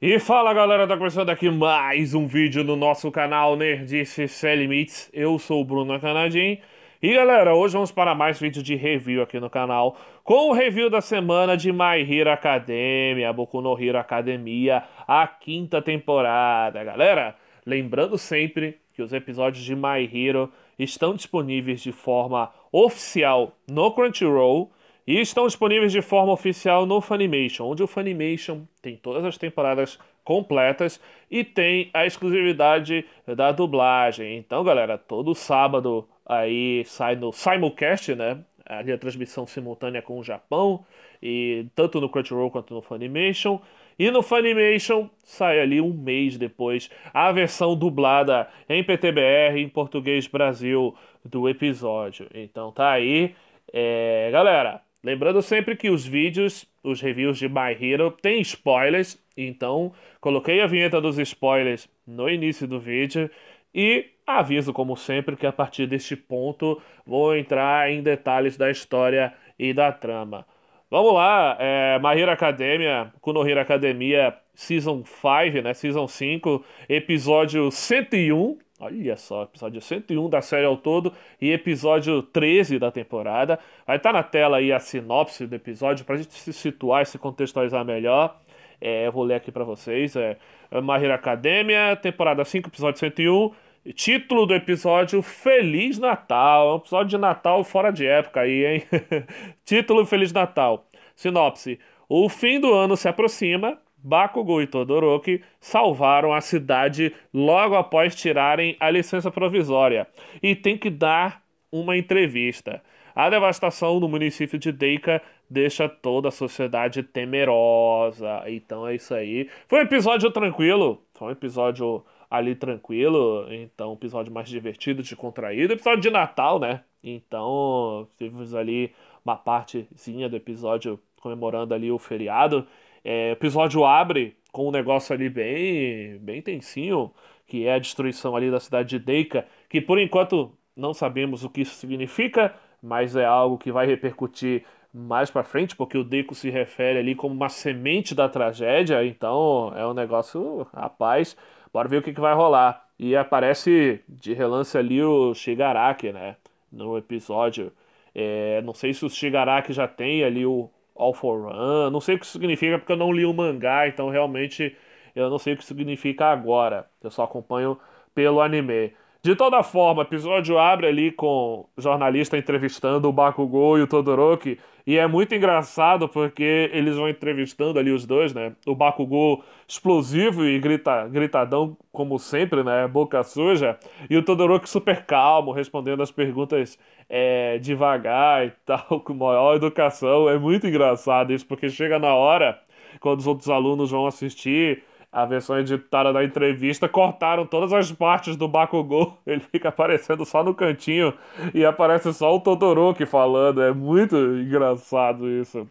E fala galera, tá começando aqui mais um vídeo no nosso canal Nerdice Sem Limites. Eu sou o Bruno Canadinho e galera, hoje vamos para mais vídeos de review aqui no canal, com o review da semana de My Hero Academia, Boku no Hero Academia, a quinta temporada. Galera, lembrando sempre que os episódios de My Hero estão disponíveis de forma oficial no Crunchyroll e estão disponíveis de forma oficial no Funimation, onde o Funimation tem todas as temporadas completas e tem a exclusividade da dublagem. Então, galera, todo sábado aí sai no simulcast, né? Ali a transmissão simultânea com o Japão, e tanto no Crunchyroll quanto no Funimation. E no Funimation sai ali um mês depois a versão dublada em PTBR, em português Brasil, do episódio. Então tá aí. É, galera, lembrando sempre que os vídeos, os reviews de My Hero, tem spoilers. Então, coloquei a vinheta dos spoilers no início do vídeo. E Aviso, como sempre, que a partir deste ponto vou entrar em detalhes da história e da trama. Vamos lá, é, My Hero Academia, Kunohira Academia, Season 5, né? Season 5, episódio 101. Olha só, episódio 101 da série ao todo e episódio 13 da temporada. Vai estar tá na tela aí a sinopse do episódio para a gente se situar e se contextualizar melhor. É, eu vou ler aqui para vocês. É, My Hero Academia, temporada 5, episódio 101. Título do episódio Feliz Natal. É um episódio de Natal fora de época aí, hein? Título Feliz Natal. Sinopse: O fim do ano se aproxima. Bakugou e Todoroki salvaram a cidade logo após tirarem a licença provisória e tem que dar uma entrevista. A devastação no município de Deica deixa toda a sociedade temerosa. Então é isso aí. Foi um episódio tranquilo. Foi um episódio ali tranquilo. Então, um episódio mais divertido, de contraído, Episódio de Natal, né? Então, tivemos ali uma partezinha do episódio comemorando ali o feriado. É, episódio abre com um negócio ali bem, bem tensinho, que é a destruição ali da cidade de Deica, que por enquanto não sabemos o que isso significa, mas é algo que vai repercutir mais para frente, porque o Deco se refere ali como uma semente da tragédia, então é um negócio, rapaz, bora ver o que, que vai rolar. E aparece de relance ali o Shigaraki, né, no episódio. É, não sei se o Shigaraki já tem ali o All For Run, não sei o que significa porque eu não li o mangá, então realmente eu não sei o que significa agora. Eu só acompanho pelo anime. De toda forma, o episódio abre ali com o jornalista entrevistando o Bakugou e o Todoroki. E é muito engraçado porque eles vão entrevistando ali os dois, né? O Bakugou explosivo e grita, gritadão, como sempre, né? Boca suja. E o Todoroki super calmo, respondendo as perguntas é, devagar e tal, com maior educação. É muito engraçado isso, porque chega na hora, quando os outros alunos vão assistir a versão editada da entrevista, cortaram todas as partes do Bakugou. Ele fica aparecendo só no cantinho e aparece só o Todoroki falando. É muito engraçado isso.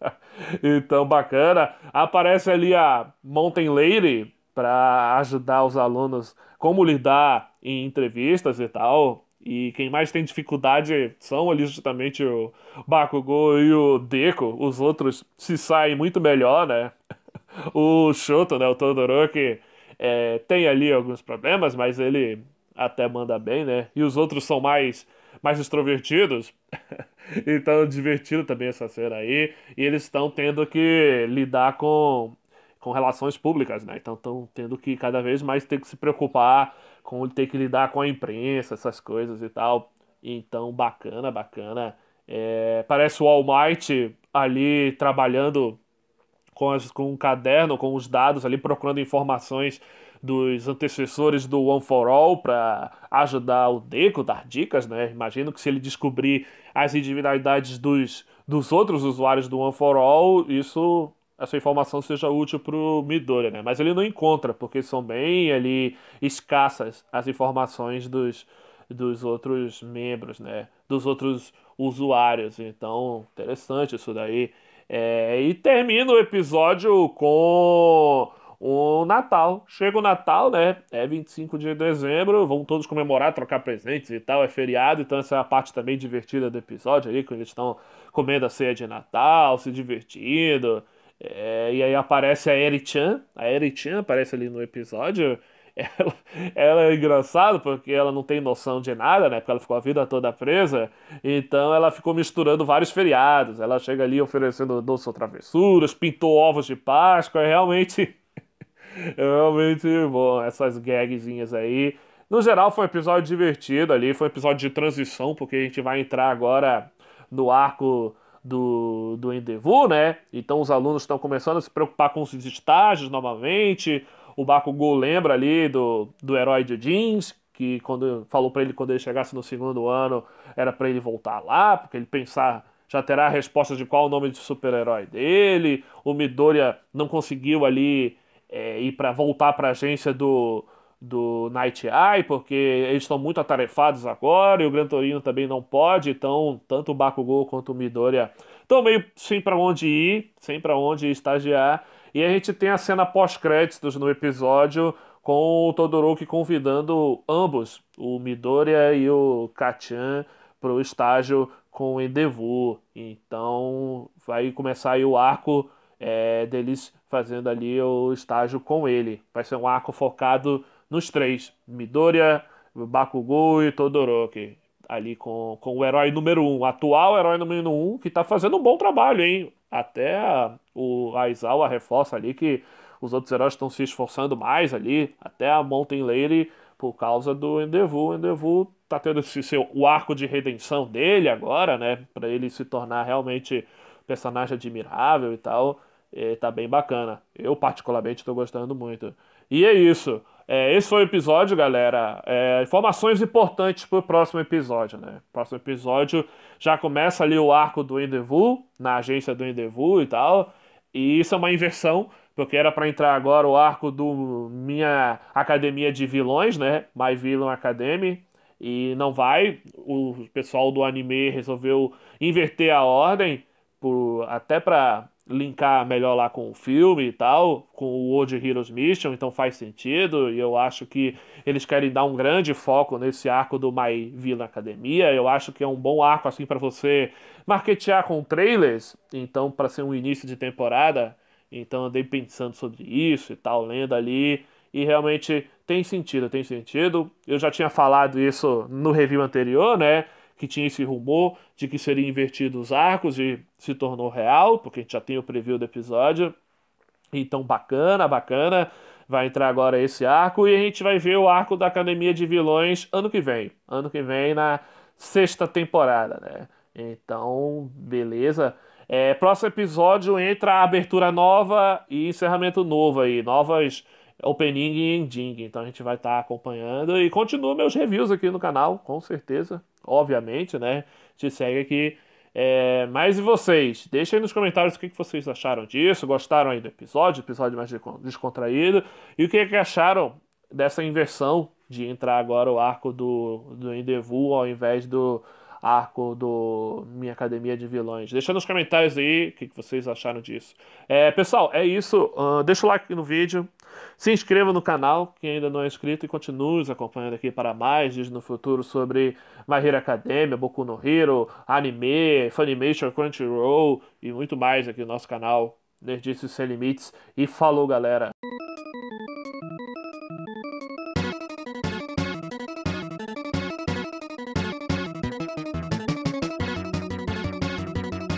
então, bacana. Aparece ali a Mountain Lady para ajudar os alunos como lidar em entrevistas e tal. E quem mais tem dificuldade são ali justamente o Bakugou e o Deco. Os outros se saem muito melhor, né? O Shoto, né, o Todoroki, é, tem ali alguns problemas, mas ele até manda bem, né? E os outros são mais, mais extrovertidos. então, divertido também essa cena aí. E eles estão tendo que lidar com, com relações públicas, né? Então, estão tendo que cada vez mais ter que se preocupar com ter que lidar com a imprensa, essas coisas e tal. Então, bacana, bacana. É, parece o All Might ali trabalhando com, as, com um caderno, com os dados ali, procurando informações dos antecessores do One for All para ajudar o Deco, dar dicas, né? Imagino que se ele descobrir as individualidades dos, dos outros usuários do One for All, isso essa informação seja útil para o Midori, né? Mas ele não encontra, porque são bem ali escassas as informações dos, dos outros membros, né? Dos outros usuários. Então, interessante isso daí. É, e termina o episódio com o Natal. Chega o Natal, né? É 25 de dezembro, vão todos comemorar, trocar presentes e tal, é feriado, então essa é a parte também divertida do episódio aí, quando eles estão comendo a ceia de Natal, se divertindo. É, e aí aparece a Eri Chan, a Eri Chan aparece ali no episódio. Ela, ela é engraçada porque ela não tem noção de nada, né? Porque ela ficou a vida toda presa. Então ela ficou misturando vários feriados. Ela chega ali oferecendo doce ou travessuras, pintou ovos de Páscoa. É realmente. É realmente bom essas gagzinhas aí. No geral, foi um episódio divertido ali. Foi um episódio de transição, porque a gente vai entrar agora no arco do, do Endeavor, né? Então os alunos estão começando a se preocupar com os estágios novamente. O Bakugou lembra ali do, do herói de jeans, que quando falou para ele quando ele chegasse no segundo ano era para ele voltar lá, porque ele pensar já terá a resposta de qual o nome de super-herói dele. O Midoriya não conseguiu ali é, ir para voltar para a agência do do Night Eye, porque eles estão muito atarefados agora e o Gran Torino também não pode, então tanto o Bakugou quanto o Midoriya estão meio sem para onde ir, sem para onde estagiar. E a gente tem a cena pós-créditos no episódio com o Todoroki convidando ambos, o Midoriya e o Kachan, para o estágio com o Endeavor. Então vai começar aí o arco é, deles fazendo ali o estágio com ele. Vai ser um arco focado nos três: Midoriya, Bakugou e Todoroki. Ali com, com o herói número um, atual herói número um, que está fazendo um bom trabalho, hein? Até o Aizawa reforça ali que os outros heróis estão se esforçando mais ali, até a Mountain Lady por causa do Endeavor. O Endeavor tá tendo esse seu, o arco de redenção dele agora, né? Para ele se tornar realmente personagem admirável e tal. E eh, tá bem bacana. Eu, particularmente, estou gostando muito. E é isso. É, esse foi o episódio, galera. É, informações importantes para o próximo episódio, né? Próximo episódio já começa ali o arco do Endeavor, na agência do Endeavor e tal. E isso é uma inversão, porque era para entrar agora o arco do minha academia de vilões, né? My Villain Academy. E não vai. O pessoal do anime resolveu inverter a ordem, por, até para linkar melhor lá com o filme e tal, com o World Heroes Mission, então faz sentido, e eu acho que eles querem dar um grande foco nesse arco do My Villa Academia, eu acho que é um bom arco assim para você marketear com trailers, então para ser um início de temporada, então andei pensando sobre isso e tal, lendo ali, e realmente tem sentido, tem sentido. Eu já tinha falado isso no review anterior, né? que tinha esse rumor de que seria invertido os arcos e se tornou real, porque a gente já tem o preview do episódio. Então, bacana, bacana. Vai entrar agora esse arco e a gente vai ver o arco da Academia de Vilões ano que vem. Ano que vem, na sexta temporada, né? Então, beleza. É, próximo episódio entra a abertura nova e encerramento novo aí. Novas opening e ending. Então a gente vai estar tá acompanhando. E continua meus reviews aqui no canal, com certeza obviamente, né? Te segue aqui. É, mas e vocês? Deixem aí nos comentários o que, que vocês acharam disso. Gostaram aí do episódio? Episódio mais descontraído. E o que, que acharam dessa inversão de entrar agora o arco do, do Endeavor ao invés do arco do Minha Academia de Vilões. Deixa nos comentários aí o que, que vocês acharam disso. É, pessoal, é isso. Uh, deixa o like no vídeo. Se inscreva no canal, quem ainda não é inscrito, e continue nos acompanhando aqui para mais dias no futuro sobre My Hero Academia, Boku no Hero, anime, Funimation, Crunchyroll e muito mais aqui no nosso canal Nerdices Sem Limites. E falou, galera!